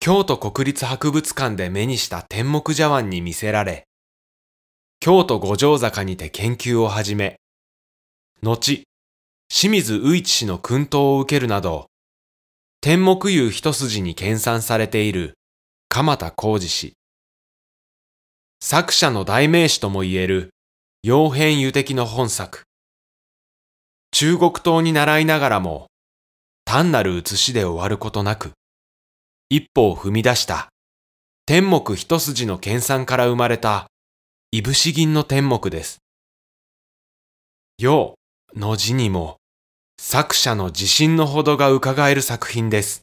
京都国立博物館で目にした天目茶碗に魅せられ、京都五条坂にて研究を始め、後、清水宇一氏の訓陶を受けるなど、天目湯一筋に研鑽されている鎌田浩二氏。作者の代名詞とも言える、洋変油的の本作。中国刀に習いながらも、単なる写しで終わることなく、一歩を踏み出した。天目一筋の研鑽から生まれた、いぶし銀の天目です。ようの字にも、作者の自信のほどが伺える作品です。